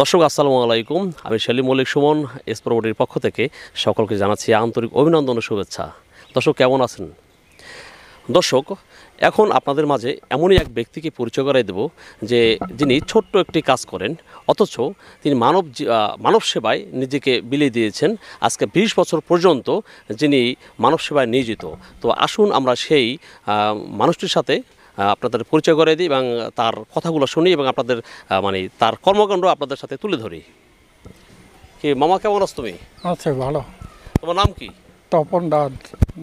দর্শক আসসালামু আলাইকুম আমি সেলিম মল্লিক সুমন এস প্রবটির পক্ষ থেকে সকলকে জানাচ্ছি আন্তরিক অভিনন্দন ও শুভেচ্ছা দর্শক কেমন আছেন দর্শক এখন আপনাদের মাঝে এমনই এক ব্যক্তিকে পরিচয় করাই দেব যে যিনি ছোট্ট একটি কাজ করেন অথচ তিনি মানব মানব সেবায় নিজেকে বিলিয়ে দিয়েছেন আজকে ২০ বছর পর্যন্ত যিনি মানব সেবায় নিয়োজিত তো আসুন আমরা সেই মানুষটির সাথে আপনাদের পরিচয় করে দিই এবং তার কথাগুলো শুনি এবং আপনাদের মানে তার কর্মকাণ্ড আপনাদের সাথে তুলে ধরি কি মামা কেমন আছো তুমি আচ্ছা ভালো তোমার নাম কি তপন দাস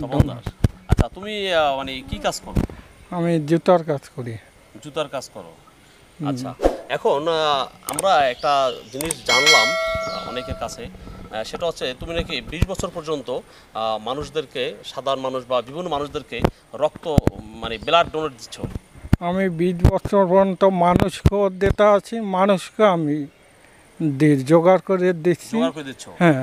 তপন দাস আচ্ছা তুমি মানে কি কাজ করো আমি জুতার কাজ করি জুতার কাজ করো আচ্ছা এখন আমরা একটা জিনিস জানলাম অনেকের কাছে সেটা হচ্ছে তুমি নাকি বিশ বছর পর্যন্ত মানুষদেরকে সাধারণ মানুষ বা বিভিন্ন মানুষদেরকে রক্ত মানে ব্লাড ডোনেট দিচ্ছ আমি বিশ বছর পর্যন্ত মানুষকে দেতা আছি মানুষকে আমি জোগাড় করে দিচ্ছি হ্যাঁ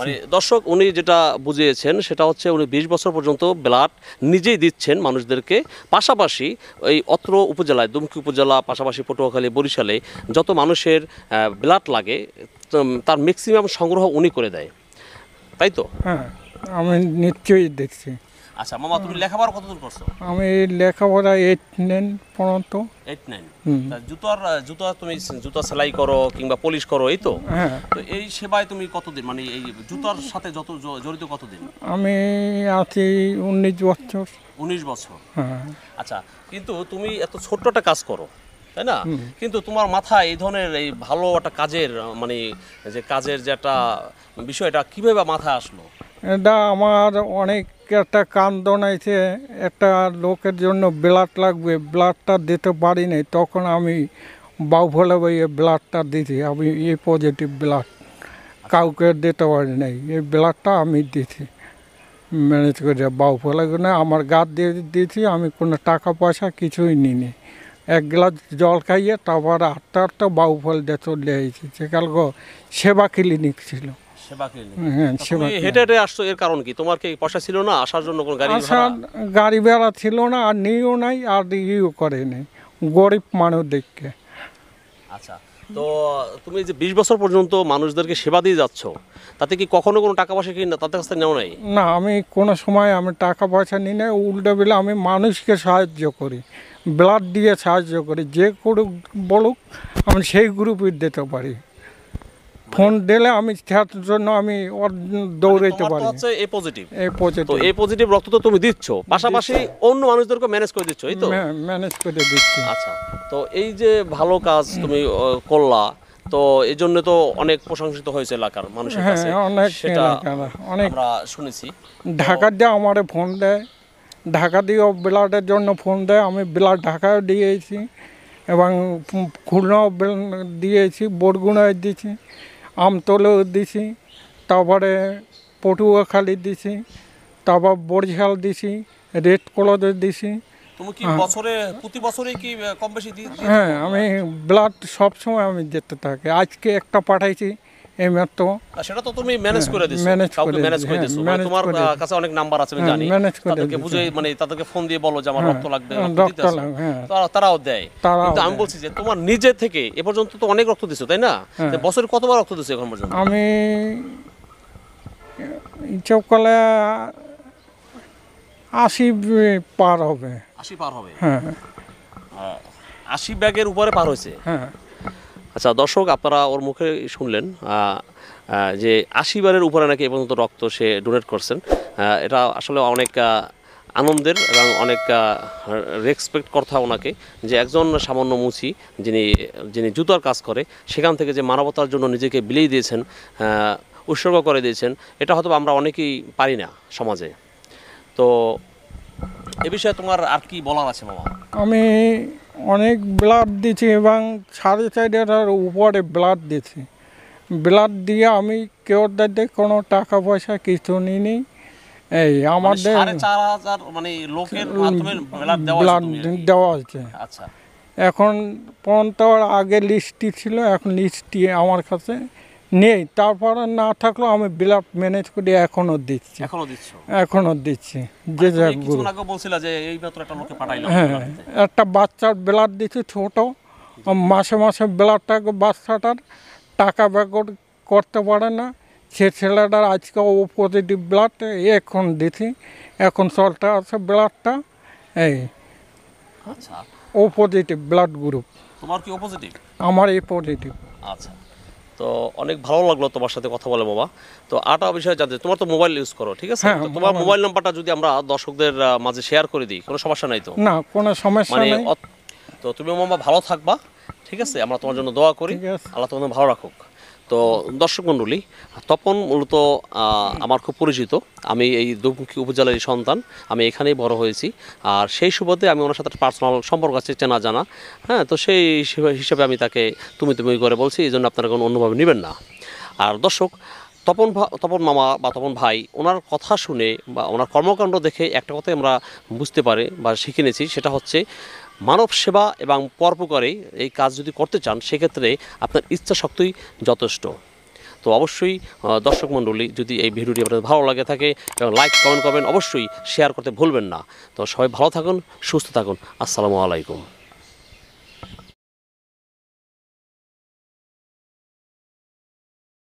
মানে দর্শক উনি যেটা বুঝিয়েছেন সেটা হচ্ছে উনি বিশ বছর পর্যন্ত ব্লাড নিজেই দিচ্ছেন মানুষদেরকে পাশাপাশি এই অত্র উপজেলায় দুমকি উপজেলা পাশাপাশি পটুয়াখালী বরিশালে যত মানুষের ব্লাড লাগে তার ম্যাক্সিমাম সংগ্রহ উনি করে দেয় তাই তো হ্যাঁ আমি নিশ্চয়ই দেখছি আচ্ছা মামা তুমি লেখাপড়া কতদূর করছো আমি লেখাপড়া এইট নাইন পর্যন্ত এইট নাইন জুতার জুতা তুমি জুতা সেলাই করো কিংবা পলিশ করো এই তো হ্যাঁ। তো এই সেবায় তুমি কতদিন মানে এই জুতার সাথে যত জড়িত কতদিন আমি আছি উনিশ বছর উনিশ বছর হ্যাঁ। আচ্ছা কিন্তু তুমি এত ছোট্ট একটা কাজ করো তাই না কিন্তু তোমার মাথায় এই ধরনের এই ভালো একটা কাজের মানে যে কাজের যে একটা বিষয়টা কীভাবে মাথায় আসলো এটা আমার অনেক একটা কান দোনাইছে একটা লোকের জন্য ব্লাড লাগবে ব্লাডটা দিতে পারি নাই তখন আমি বাউফলে ভাইয়ে ব্লাডটা দিছি আমি এই পজিটিভ ব্লাড কাউকে দিতে পারি নাই এই ব্লাডটা আমি দিছি ম্যানেজ করে বাউফলে না আমার গাত দিয়ে দিয়েছি আমি কোনো টাকা পয়সা কিছুই নিইনি এক গ্লাস জল খাইয়ে তারপর আটটা আটটা বাউফল দিয়ে চলে আসছি সেকালকে সেবা ক্লিনিক ছিল সেবা হ্যাঁ, হেঁটে হেঁটে এর কারণ তোমার কি পয়সা ছিল না আসার জন্য কোনো গাড়ি গাড়ি ভাড়া ছিল না আর নাই আর গরিব মানুষ দেখকে আচ্ছা তো তুমি যে বিশ বছর পর্যন্ত মানুষদেরকে সেবা দিয়ে যাচ্ছ তাতে কি কখনো কোনো টাকা পয়সা কি না তাদের কাছ থেকে নেওয়া নাই না আমি কোনো সময় আমি টাকা পয়সা নিই না উল্টো বেলা আমি মানুষকে সাহায্য করি ব্লাড দিয়ে সাহায্য করি যে করুক বলুক আমি সেই গ্রুপে দিতে পারি ফোন দিলে আমি খেয়ার জন্য আমি দৌড়াইতে পারি হচ্ছে এ পজিটিভ এ পজিটিভ তো এ পজিটিভ রক্ত তো তুমি দিচ্ছ পাশাপাশি অন্য মানুষদেরকে ম্যানেজ করে দিচ্ছ এই তো ম্যানেজ করে দিচ্ছি আচ্ছা তো এই যে ভালো কাজ তুমি করলা তো এই জন্য তো অনেক প্রশংসিত হয়েছে এলাকার মানুষের হ্যাঁ, কাছে হ্যাঁ, অনেক সেটা অনেক আমরা শুনেছি ঢাকা দিয়ে আমারে ফোন দেয় ঢাকা দিয়ে ব্লাডের জন্য ফোন দেয় আমি ব্লাড ঢাকায় দিয়েছি এবং খুলনাও দিয়েছি বরগুনায় দিয়েছি আমতলেও দিছি তারপরে পটুয়াখালি দিছি তারপর বরঝাল দিছি রেড কলেজে দিছি হ্যাঁ। বছরে প্রতি বছরে কি কম বেশি হ্যাঁ আমি ব্লাড সবসময় আমি যেতে থাকি আজকে একটা পাঠাইছি এই মাত্র সেটা তো তুমি ম্যানেজ করে দিছো ম্যানেজ করে হ্যাঁ, দিছো মানে তোমার কাছে অনেক নাম্বার আছে আমি হ্যাঁ, জানি তাদেরকে বুঝে মানে তাদেরকে ফোন দিয়ে বলো যে আমার হ্যাঁ, রক্ত লাগবে রক্ত লাগবে তারাও দেয় কিন্তু আমি বলছি যে তোমার নিজে থেকে এ পর্যন্ত তো অনেক রক্ত দিছো তাই না বছরে কতবার রক্ত দিছো এখন পর্যন্ত আমি চৌকালে আশি পার হবে আশি পার হবে হ্যাঁ আশি ব্যাগের উপরে পার হয়েছে হ্যাঁ আচ্ছা দর্শক আপনারা ওর মুখে শুনলেন যে আশিবারের উপরে নাকি এ পর্যন্ত রক্ত সে ডোনেট করছেন এটা আসলে অনেক আনন্দের এবং অনেক রেসপেক্ট কথা ওনাকে যে একজন সামান্য মুচি যিনি যিনি জুতার কাজ করে সেখান থেকে যে মানবতার জন্য নিজেকে বিলিয়ে দিয়েছেন উৎসর্গ করে দিয়েছেন এটা হয়তো আমরা অনেকেই পারি না সমাজে তো এ বিষয়ে তোমার আর কি বলার আছে মামা আমি অনেক ব্লাড দিছে এবং সাড়ে চার উপরে ব্লাড দিছে ব্লাড দিয়ে আমি কেউ দাদে কোনো টাকা পয়সা কিছু নিইনি এই মানে আমাদের ব্লাড মানে দেওয়া হচ্ছে এখন পর্যন্ত আগে লিস্টটি ছিল এখন লিস্টটি আমার কাছে নেই তারপরে না থাকলেও আমি বিলাপ ম্যানেজ করে এখনও দিচ্ছি এখনও দিচ্ছি মানে যে যাগুলো আগে বলছিল যে এই একটা লোকে হ্যাঁ একটা বাচ্চার ব্লাড দিচ্ছি ছোট মাসে মাসে ব্লাডটা বাচ্চাটার টাকা ব্যাগর করতে পারে না সে ছেলেটার আজকে ও পজিটিভ ব্লাড এখন দিছি এখন চলটা আছে ব্লাডটা এই আচ্ছা ও পজিটিভ ব্লাড গ্রুপ তোমার কি ও পজিটিভ আমার এ পজিটিভ আচ্ছা তো অনেক ভালো লাগলো তোমার সাথে কথা বলে বাবা তো আটা বিষয়ে জানতে তোমার তো মোবাইল ইউজ করো ঠিক আছে হ্যাঁ, তোমার মোবাইল নাম্বারটা যদি আমরা দর্শকদের মাঝে শেয়ার করে দিই কোনো সমস্যা নাই তো না কোনো সমস্যা মানে নাই তো তুমি মামা ভালো থাকবা ঠিক আছে আমরা তোমার জন্য দোয়া করি আল্লাহ তোমাদের ভালো রাখুক তো দর্শক মণ্ডলী তপন মূলত আমার খুব পরিচিত আমি এই দুমুখী উপজেলার সন্তান আমি এখানেই বড় হয়েছি আর সেই সুবাদে আমি ওনার সাথে পার্সোনাল সম্পর্ক আছে চেনা জানা হ্যাঁ তো সেই হিসেবে আমি তাকে তুমি তুমি করে বলছি এই জন্য আপনারা কোনো অন্যভাবে নেবেন না আর দর্শক তপন তপন মামা বা তপন ভাই ওনার কথা শুনে বা ওনার কর্মকাণ্ড দেখে একটা কথাই আমরা বুঝতে পারি বা শিখে নিয়েছি সেটা হচ্ছে মানব সেবা এবং পরোপকারে এই কাজ যদি করতে চান সেক্ষেত্রে আপনার ইচ্ছা শক্তি যথেষ্ট তো অবশ্যই দর্শক মণ্ডলী যদি এই ভিডিওটি আপনাদের ভালো লাগে থাকে এবং লাইক কমেন্ট করবেন অবশ্যই শেয়ার করতে ভুলবেন না তো সবাই ভালো থাকুন সুস্থ থাকুন আসসালামু আলাইকুম